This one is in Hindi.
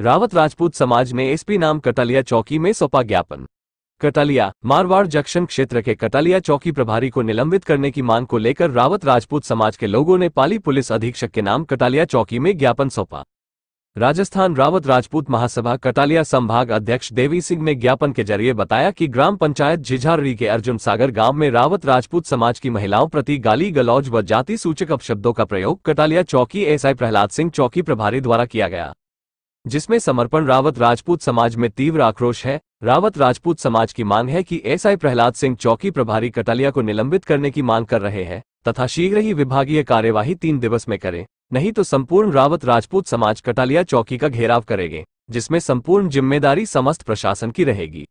रावत राजपूत समाज में एसपी नाम कटालिया चौकी में सौंपा ज्ञापन कटालिया मारवाड़ जंक्शन क्षेत्र के कटालिया चौकी प्रभारी को निलंबित करने की मांग को लेकर रावत राजपूत समाज के लोगों ने पाली पुलिस अधीक्षक के नाम कटालिया चौकी में ज्ञापन सौंपा राजस्थान रावत राजपूत महासभा कटालिया संभाग अध्यक्ष देवी सिंह ने ज्ञापन के जरिए बताया कि ग्राम पंचायत झिझारी के अर्जुन सागर गांव में रावत राजपूत समाज की महिलाओं प्रति गाली गलौज व जाति सूचक अपशब्दों का प्रयोग कटालिया चौकी एसआई प्रहलाद सिंह चौकी प्रभारी द्वारा किया गया जिसमें समर्पण रावत राजपूत समाज में तीव्र आक्रोश है रावत राजपूत समाज की मांग है कि एसआई प्रहलाद सिंह चौकी प्रभारी कटालिया को निलंबित करने की मांग कर रहे हैं तथा शीघ्र ही विभागीय कार्यवाही तीन दिवस में करें नहीं तो संपूर्ण रावत राजपूत समाज कटालिया चौकी का घेराव करेगे जिसमें संपूर्ण जिम्मेदारी समस्त प्रशासन की रहेगी